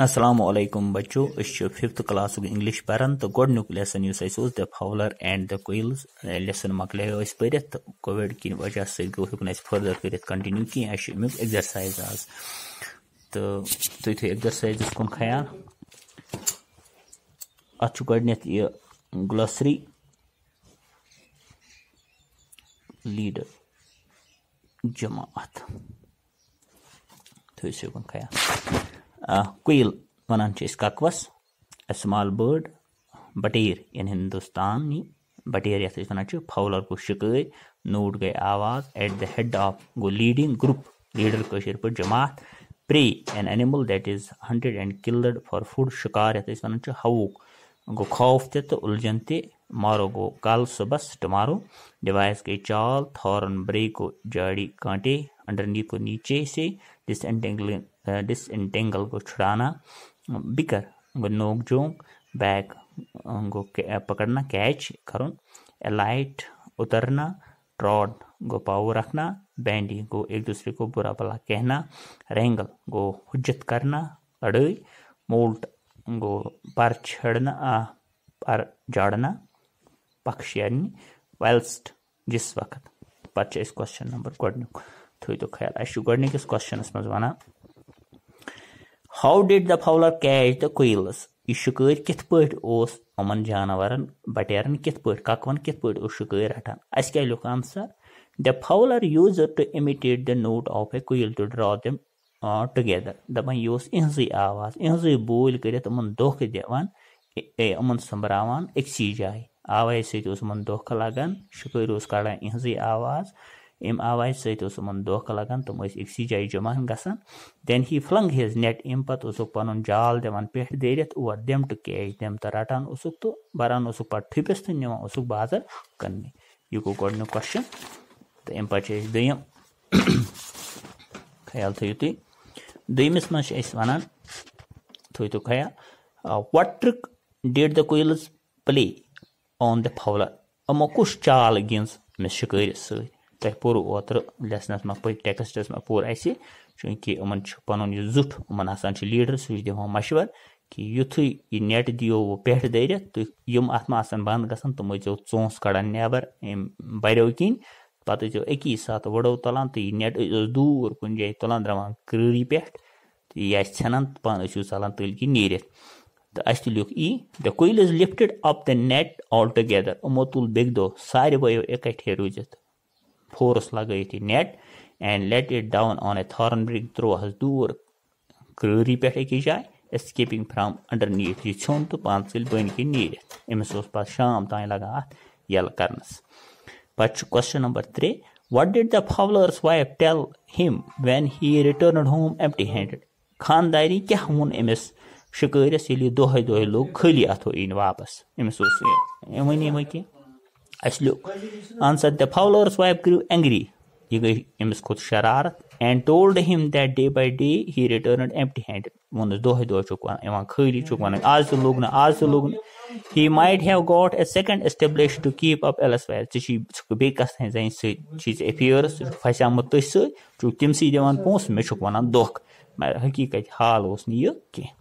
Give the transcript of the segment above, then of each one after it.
असलम बच्चो fifth class English पान तो गोडनिक eh, lesson is fowler and the quails lesson मकलो पढ़ कोविड कि वजह सो हूँ फर्दर कर कंटिन्यू कह एक्सरसाइज आज तो तुम थो एक्सरसाइज कुन ख्याल अत गोडन यह ग्लोसरी लीडर जमात थो ख्याल कुल वन ककवस ए स्मॉल बर्ड बटेर इन हिंदुस्तानी बटेर ये वन फाउलर गो शिकार नोट गई आवाज एट द हेड ऑफ गो लीडिंग ग्रुप लीडर कशर पे जमात prey an animal that is hunted and killed for food शिकार ये वन हवुक गो खौफ ते तो उलझन ते मारो गो कल सुबह टमारो डिवाइस गई चाल थारन ब्रेक गो जाड़ी कांटे अंडर को नीचे से डिस डिस uh, इंटेंगल को छुड़ाना बिकर वो नोक जोंग बैग गो पकड़ना कैच करुन एलाइट उतरना ट्रॉड गो पाव रखना बैंडी गो एक दूसरे को बुरा भला कहना रेंगल गो हुज्जत करना लड़ाई मोल्ट गो पर छड़ना पर जाड़ना पक्ष यानी वेल्स्ट जिस वक्त पे क्वेश्चन नंबर गुक थो ख्याल अस गुस क्वेश्चन मज वन how did the fowler catch the quails یہِ شِکٲرۍ کِتھ پٲٹھۍ اوس یِمَن جاناوارَن بَٹیرَن کِتھ پٲٹھۍ کَکوَن کِتھ پٲٹھۍ اوس شِکٲرۍ رَٹان اَسہِ کیٛاہ لیوٚکھ answer the fowler used to imitate the note of a quail to draw them together دَپان یہِ اوس یِہٕنٛزٕے آواز یِہٕنٛزٕے بوٗلۍ کٔرِتھ یِمَن دھوکہٕ دِوان یِمَن سۄمبراوان أکسٕے جایہِ آوازِ سۭتۍ اوس یِمَن دھوکہٕ لَگان شِکٲرۍ اوس کَڑان یِہٕنٛزٕے آواز امہِ آوازِ سۭتۍ اوس یِمَن دھوکہٕ لَگان تِم ٲسۍ أکسٕے جایہِ جمع گژھان دٮ۪ن ہی فٕلنٛگ ہِز نٮ۪ٹ اَمہِ پَتہٕ اوسُکھ پَنُن جال دِوان پٮ۪ٹھ دٲرِتھ اور دٮ۪م ٹُہ کیچ دٮ۪م تہٕ رَٹان اوسُکھ تہٕ بَران اوسُکھ پَتہٕ ٹھُپِس تہٕ نِوان اوسُکھ بازر کٕننہِ یہِ گوٚو گۄڈٕنیُک کوسچن تہٕ اَمہِ پَتہٕ چھِ أسۍ دوٚیِم خیال تھٲیِو تُہۍ دوٚیمِس منٛز چھِ أسۍ وَنان تھٲیتو خیال what trick did the quails play on the fowler یِمو کُس چال گِنٛز أمِس شِکٲرِس سۭتۍ تۄہہِ پوٚروٕ اوترٕ لیسنَس منٛز پٔتۍ ٹٮ۪کٕسٹَس منٛز پوٚر اَسہِ چوٗنٛکہِ یِمَن چھُ پَنُن یہِ زُٹھ یِمَن آسان چھِ لیٖڈَر سُہ چھُ دِوان مَشوَر کہِ یُتھُے یہِ نٮ۪ٹ دِیو پٮ۪ٹھ دٲرِتھ تُہۍ یِم اَتھ منٛز آسَن بنٛد گژھان تِم ٲسۍزیو ژونٛسہٕ کَڑان نٮ۪بَر أمۍ بَریو کِنۍ پَتہٕ ٲسۍزیو أکی ساتہٕ وٕڑو تُلان تہٕ یہِ نٮ۪ٹ ٲسۍزیوس دوٗر کُنہِ جایہِ تُلان درٛاوان کرٛٲری پٮ۪ٹھ تہٕ یہِ آسہِ ژھٮ۪نان تہٕ پانہٕ ٲسِو ژَلان تٔلۍ کِنۍ نیٖرِتھ تہٕ اَسہِ تہِ لیوٚکھ یی the quail is lifted up the net all together یِمو تُل بیٚکہِ دۄہ ساروٕیو اِکَٹھے روٗزِتھ فورس لگٲیِتھ یہِ net and let it down on a thorn brake ترٛوو حظ دوٗر کرٛٲری پٮ۪ٹھ أکِس جایہِ اٮ۪سکیپِنٛگ فرٛام اَنڈَر نیٖتھ یہِ ژھیوٚن تہٕ پانہٕ ژٔلۍ بٔنۍ کِنۍ نیٖرِتھ أمِس اوس پَتہٕ شام تانۍ لَگان اَتھ یَلہٕ کَرنَس پَتہٕ چھُ کوسچن نمبر ترٛےٚ what did the fowler's wife tell him when he returned home empty handed خانٛدارِ کیٛاہ ووٚن أمِس شِکٲرِس ییٚلہِ یہِ دۄہَے دۄہَے لوٚگ خٲلی اَتھو یِنۍ واپَس أمِس اوس یہِ وَنے وۄنۍ کینٛہہ اَسہِ لیوٚکھ اہن سا دَ فاولٲرٕس وایف گرٛیوٗ اینٛگری یہِ گٔے أمِس کھوٚت شرارت and told him that day by day he returned empty handed ووٚنُس دۄہے دۄہے چھُکھ وَنان یِوان خٲلی چھُکھ وَنان آز تہِ لوٚگ نہٕ آز تہِ لوٚگ نہٕ he might have got a second establishment to keep up as well ژٕ چھُے ژٕ چھُکھ بیٚیہِ کَتھ تانۍ زَنہِ سۭتۍ چھُے ژےٚ ایٚفیٲرٕس ژٕ چھُکھ پھَسیٛامُت تٔتھۍ سۭتۍ ژٕ چھُکھ تٔمسٕے دِوان پونٛسہٕ مےٚ چھُکھ وَنان دھوکہٕ مگر حقیٖقت حال اوس نہٕ یہِ کیٚنٛہہ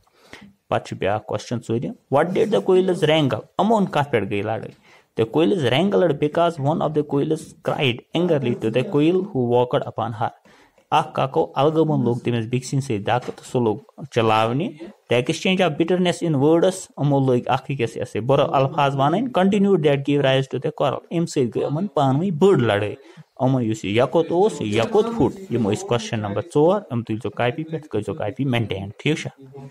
پَتہٕ چھُ بیٛاکھ کوٚسچَن ژوٗرِم وَٹ ڈِڈ دَ کویِلٕز رینٛگٕل یِمو کَتھ پٮ۪ٹھ گٔے لَڑٲے The quails wrangled because one of the quails cried angrily to the quail who walked upon her. اکھ ککو الگہٕ بوٚن لوٚگ تٔمِس بیٚکہِ سٕنٛدۍ سۭتۍ دَکہٕ تہٕ سُہ لوٚگ چلاونہِ the exchange of bitterness in words یِمو لٔگۍ اَکھ أکِس یہِ ہسا بُرٕ الفاظ وَنٕنۍ continue that gave rise to the quarrel اَمہِ سۭتۍ گٔے یِمَن پانہٕ ؤنۍ بٔڑ لَڑٲے یِمو یُس یہِ یَکُت اوس یہِ یَکُت پھُٹ یِم ٲسۍ کوسچن نمبر ژور یِم تُلۍ زیو کاپی پٮ۪ٹھ کٔرۍ زیو کاپی مینٹین ٹھیٖک چھا